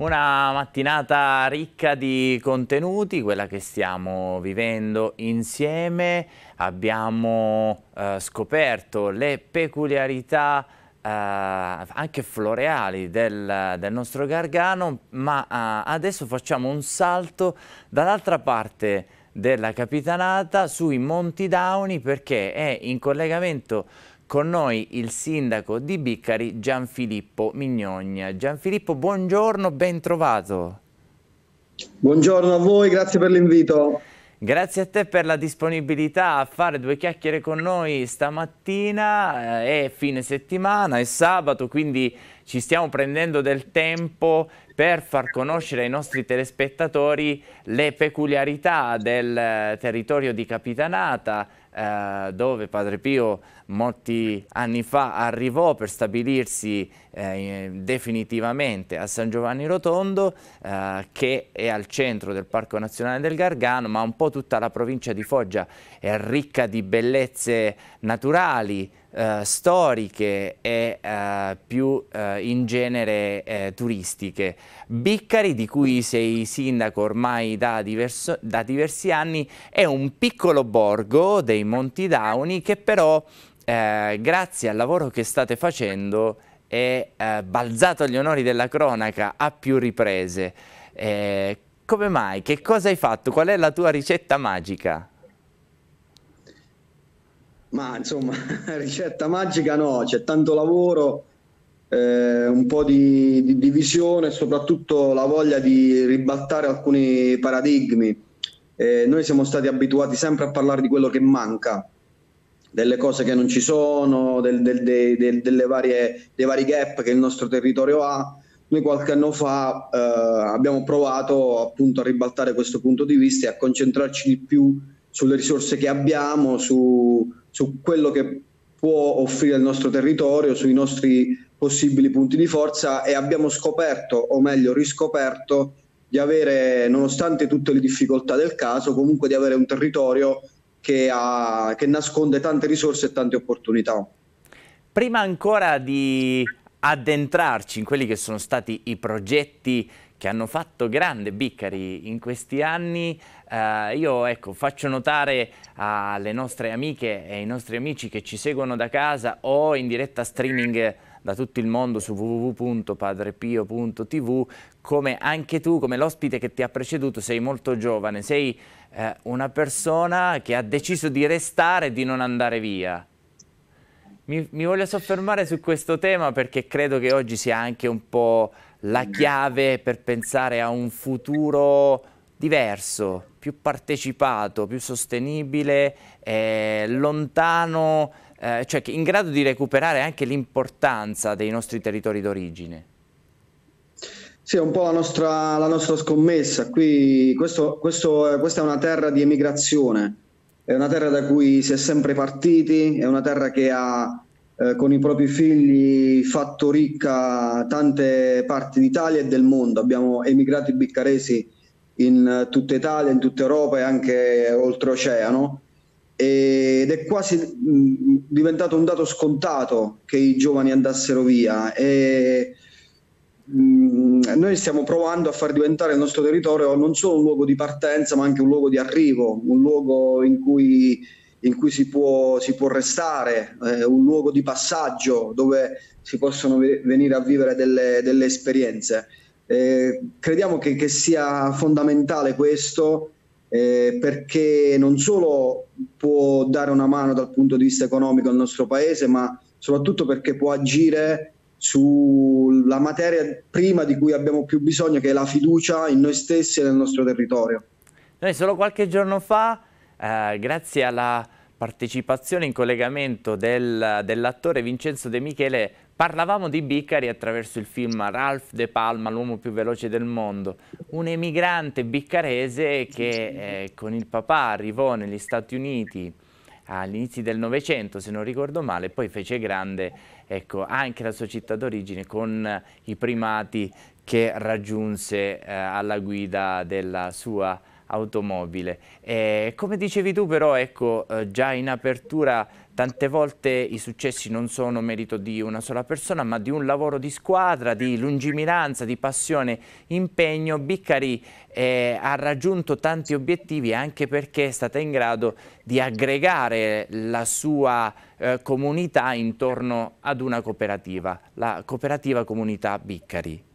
Una mattinata ricca di contenuti, quella che stiamo vivendo insieme. Abbiamo eh, scoperto le peculiarità eh, anche floreali del, del, nostro Gargano, ma eh, adesso facciamo un salto dall'altra parte della Capitanata sui Monti Dauni perché è in collegamento con noi il sindaco di Biccari Gianfilippo Mignogna. Gianfilippo, buongiorno, ben trovato. Buongiorno a voi, grazie per l'invito. Grazie a te per la disponibilità a fare due chiacchiere con noi stamattina, è eh, fine settimana, è sabato, quindi ci stiamo prendendo del tempo per far conoscere ai nostri telespettatori le peculiarità del eh, territorio di Capitanata, eh, dove Padre Pio molti anni fa arrivò per stabilirsi eh, definitivamente a San Giovanni Rotondo, eh, che è al centro del Parco Nazionale del Gargano, ma un po' tutta la provincia di Foggia è ricca di bellezze naturali, eh, storiche e eh, più eh, in genere eh, turistiche. Biccari, di cui sei sindaco ormai da, diverso, da diversi anni, è un piccolo borgo dei Monti Dauni che però, eh, grazie al lavoro che state facendo, è eh, balzato agli onori della cronaca a più riprese. come mai? Che cosa hai fatto? Qual è la tua ricetta magica? Ma insomma, ricetta magica no, c'è tanto lavoro, eh, un po' di, di, di visione e soprattutto la voglia di ribaltare alcuni paradigmi. Eh, noi siamo stati abituati sempre a parlare di quello che manca, delle cose che non ci sono, del, del, del, delle varie, dei vari gap che il nostro territorio ha. Noi qualche anno fa eh, abbiamo provato appunto a ribaltare questo punto di vista e a concentrarci di più sulle risorse che abbiamo, su, su quello che può offrire il nostro territorio, sui nostri possibili punti di forza e abbiamo scoperto, o meglio riscoperto, di avere, nonostante tutte le difficoltà del caso, comunque di avere un territorio che, ha, che nasconde tante risorse e tante opportunità. Prima ancora di addentrarci in quelli che sono stati i progetti che hanno fatto grande Biccari in questi anni. Eh, io ecco, faccio notare alle nostre amiche e ai nostri amici che ci seguono da casa o in diretta streaming da tutto il mondo su www.padrepio.tv come anche tu, come l'ospite che ti ha preceduto, sei molto giovane, sei eh, una persona che ha deciso di restare e di non andare via. Mi, mi, voglio soffermare su questo tema perché credo che oggi sia anche un po' la mm. chiave per pensare a un futuro diverso, più partecipato, più sostenibile, eh, lontano, eh, cioè in grado di recuperare anche l'importanza dei nostri territori d'origine. Sì, è un po' la nostra, la nostra scommessa. Qui, questo, questo, eh, questa è una terra di emigrazione è una terra da cui si è sempre partiti, è una terra che ha eh, con i propri figli fatto ricca tante parti d'Italia e del mondo. Abbiamo emigrati biccaresi in eh, tutta Italia, in tutta Europa e anche oltreoceano ed è quasi diventato un dato scontato che i giovani andassero via. E Mm, noi stiamo provando a far diventare il nostro territorio non solo un luogo di partenza, ma anche un luogo di arrivo, un luogo in cui, in cui si, può, si, può, restare, eh, un luogo di passaggio dove si possono venire a vivere delle, delle esperienze. Eh, crediamo che, che, sia fondamentale questo eh, perché non solo può dare una mano dal punto di vista economico al nostro paese, ma soprattutto perché può agire sulla materia prima di cui abbiamo più bisogno, che è la fiducia in noi stessi e nel nostro territorio. Noi eh, solo qualche giorno fa, eh, grazie alla partecipazione in collegamento del, dell'attore Vincenzo De Michele, parlavamo di Biccari attraverso il film Ralph De Palma, l'uomo più veloce del mondo, un emigrante biccarese che eh, con il papà arrivò negli Stati Uniti all'inizio del Novecento, se non ricordo male, poi fece grande ecco, anche la sua città d'origine con i primati che raggiunse eh, alla guida della sua città automobile. E eh, come dicevi tu però, ecco, eh, già in apertura tante volte i successi non sono merito di una sola persona, ma di un lavoro di squadra, di lungimiranza, di passione, impegno. Biccari eh, ha raggiunto tanti obiettivi anche perché è stata in grado di aggregare la sua eh, comunità intorno ad una cooperativa, la cooperativa comunità Biccari.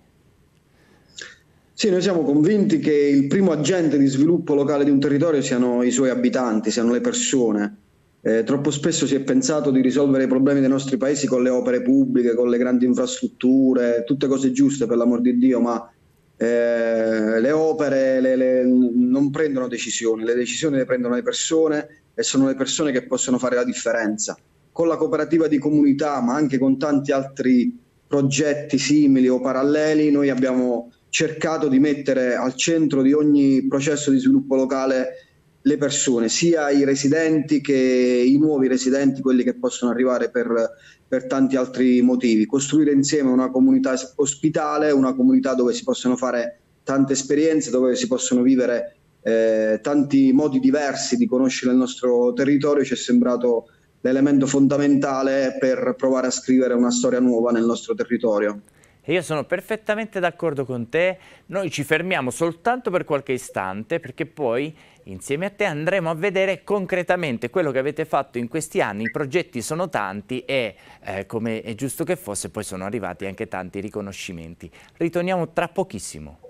Sì, noi siamo convinti che il primo agente di sviluppo locale di un territorio siano i suoi abitanti, siano le persone. Eh, troppo spesso si è pensato di risolvere i problemi dei nostri paesi con le opere pubbliche, con le grandi infrastrutture, tutte cose giuste per l'amor di Dio, ma eh, le opere le, le, non prendono decisioni, le decisioni le prendono le persone e sono le persone che possono fare la differenza. Con la cooperativa di comunità, ma anche con tanti altri progetti simili o paralleli, noi abbiamo cercato di mettere al centro di ogni processo di sviluppo locale le persone, sia i residenti che i nuovi residenti, quelli che possono arrivare per, per tanti altri motivi. Costruire insieme una comunità ospitale, una comunità dove si possono fare tante esperienze, dove si possono vivere eh, tanti modi diversi di conoscere il nostro territorio, ci è sembrato l'elemento fondamentale per provare a scrivere una storia nuova nel nostro territorio. E io sono perfettamente d'accordo con te, noi ci fermiamo soltanto per qualche istante perché poi insieme a te andremo a vedere concretamente quello che avete fatto in questi anni, i progetti sono tanti e eh, come è giusto che fosse poi sono arrivati anche tanti riconoscimenti. Ritorniamo tra pochissimo.